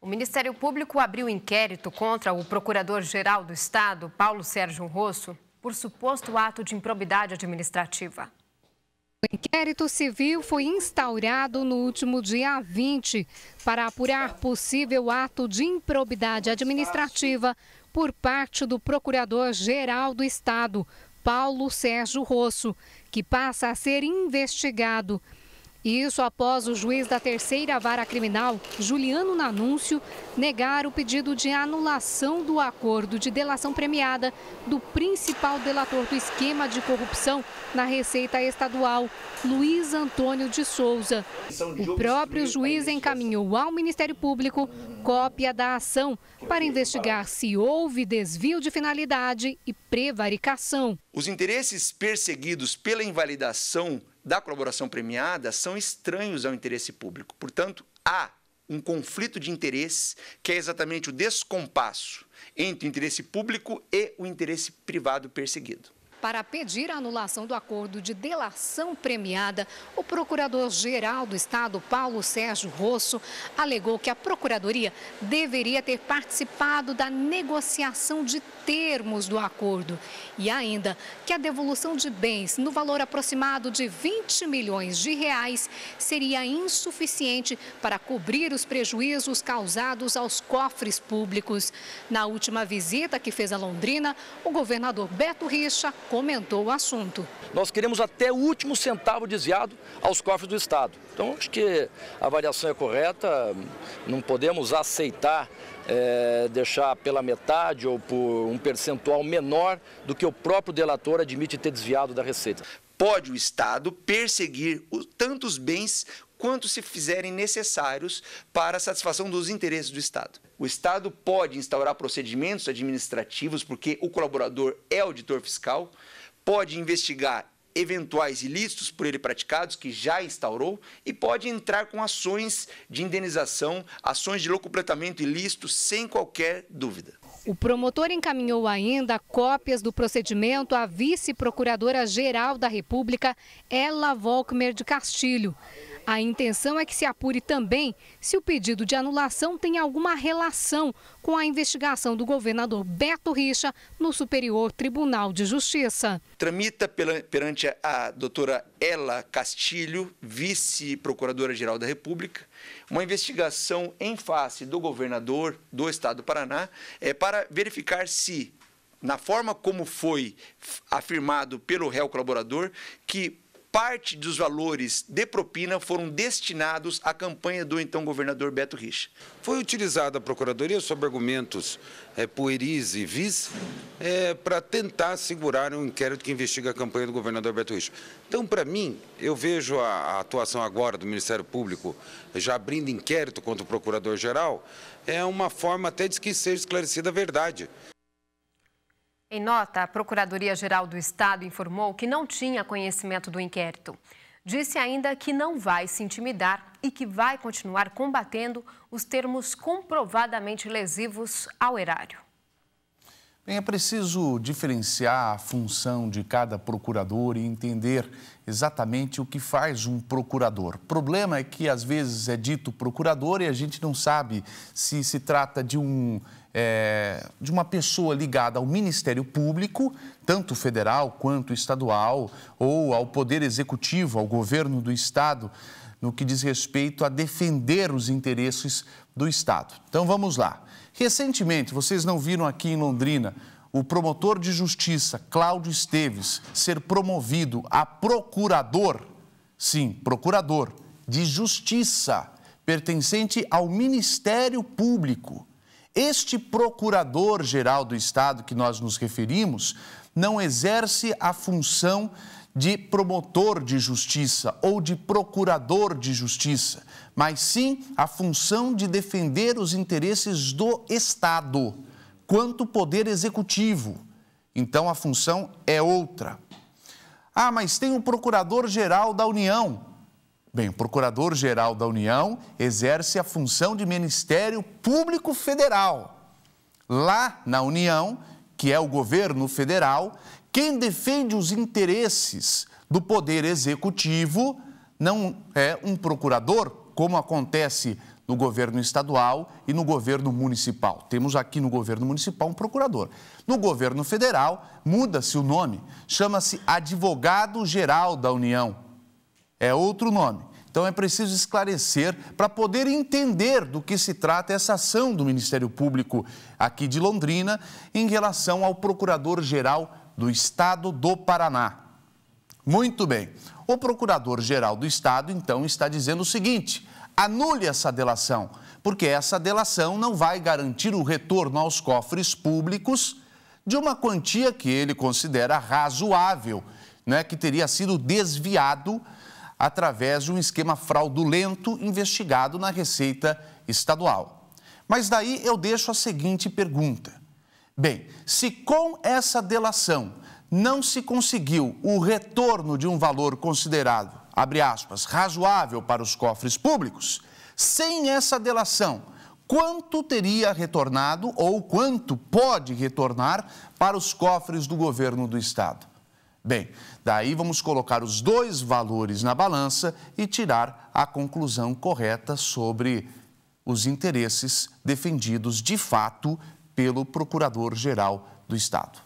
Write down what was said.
O Ministério Público abriu inquérito contra o Procurador-Geral do Estado, Paulo Sérgio Rosso, por suposto ato de improbidade administrativa. O inquérito civil foi instaurado no último dia 20 para apurar possível ato de improbidade administrativa por parte do Procurador-Geral do Estado, Paulo Sérgio Rosso, que passa a ser investigado isso após o juiz da terceira vara criminal, Juliano Nanúncio, negar o pedido de anulação do acordo de delação premiada do principal delator do esquema de corrupção na Receita Estadual, Luiz Antônio de Souza. O próprio juiz encaminhou ao Ministério Público cópia da ação para investigar se houve desvio de finalidade e prevaricação. Os interesses perseguidos pela invalidação da colaboração premiada são estranhos ao interesse público. Portanto, há um conflito de interesses que é exatamente o descompasso entre o interesse público e o interesse privado perseguido. Para pedir a anulação do acordo de delação premiada, o procurador-geral do Estado, Paulo Sérgio Rosso, alegou que a Procuradoria deveria ter participado da negociação de termos do acordo e ainda que a devolução de bens no valor aproximado de 20 milhões de reais seria insuficiente para cobrir os prejuízos causados aos cofres públicos. Na última visita que fez a Londrina, o governador Beto Richa comentou o assunto. Nós queremos até o último centavo desviado aos cofres do Estado. Então, acho que a avaliação é correta, não podemos aceitar é, deixar pela metade ou por um percentual menor do que o próprio delator admite ter desviado da Receita. Pode o Estado perseguir tantos bens quanto se fizerem necessários para a satisfação dos interesses do Estado. O Estado pode instaurar procedimentos administrativos, porque o colaborador é auditor fiscal, pode investigar eventuais ilícitos por ele praticados, que já instaurou, e pode entrar com ações de indenização, ações de locupletamento ilícito, sem qualquer dúvida. O promotor encaminhou ainda cópias do procedimento à vice-procuradora-geral da República, Ella Volkmer de Castilho. A intenção é que se apure também se o pedido de anulação tem alguma relação com a investigação do governador Beto Richa no Superior Tribunal de Justiça. Tramita perante a doutora Ela Castilho, vice-procuradora-geral da República, uma investigação em face do governador do Estado do Paraná é, para verificar se na forma como foi afirmado pelo réu colaborador que parte dos valores de propina foram destinados à campanha do então governador Beto Rich. Foi utilizada a Procuradoria sob argumentos é, pueris e vis é, para tentar segurar um inquérito que investiga a campanha do governador Beto Rich. Então, para mim, eu vejo a, a atuação agora do Ministério Público já abrindo inquérito contra o Procurador-Geral, é uma forma até de que seja esclarecida a verdade. Em nota, a Procuradoria-Geral do Estado informou que não tinha conhecimento do inquérito. Disse ainda que não vai se intimidar e que vai continuar combatendo os termos comprovadamente lesivos ao erário. Bem, é preciso diferenciar a função de cada procurador e entender exatamente o que faz um procurador. O problema é que às vezes é dito procurador e a gente não sabe se se trata de um é, de uma pessoa ligada ao Ministério Público, tanto federal quanto estadual, ou ao Poder Executivo, ao governo do Estado no que diz respeito a defender os interesses do Estado. Então vamos lá. Recentemente, vocês não viram aqui em Londrina o promotor de justiça Cláudio Esteves ser promovido a procurador, sim, procurador de justiça, pertencente ao Ministério Público. Este procurador-geral do Estado que nós nos referimos não exerce a função de promotor de justiça ou de procurador de justiça, mas sim a função de defender os interesses do Estado, quanto poder executivo. Então a função é outra. Ah, mas tem o Procurador-Geral da União. Bem, o Procurador-Geral da União exerce a função de Ministério Público Federal. Lá na União, que é o governo federal, quem defende os interesses do Poder Executivo não é um procurador, como acontece no governo estadual e no governo municipal. Temos aqui no governo municipal um procurador. No governo federal, muda-se o nome, chama-se Advogado-Geral da União. É outro nome. Então é preciso esclarecer para poder entender do que se trata essa ação do Ministério Público aqui de Londrina em relação ao Procurador-Geral do Estado do Paraná. Muito bem. O Procurador-Geral do Estado, então, está dizendo o seguinte: anule essa delação, porque essa delação não vai garantir o retorno aos cofres públicos de uma quantia que ele considera razoável, né, que teria sido desviado através de um esquema fraudulento investigado na Receita Estadual. Mas daí eu deixo a seguinte pergunta: Bem, se com essa delação não se conseguiu o retorno de um valor considerado, abre aspas, razoável para os cofres públicos, sem essa delação, quanto teria retornado ou quanto pode retornar para os cofres do governo do estado? Bem, daí vamos colocar os dois valores na balança e tirar a conclusão correta sobre os interesses defendidos de fato pelo Procurador-Geral do Estado.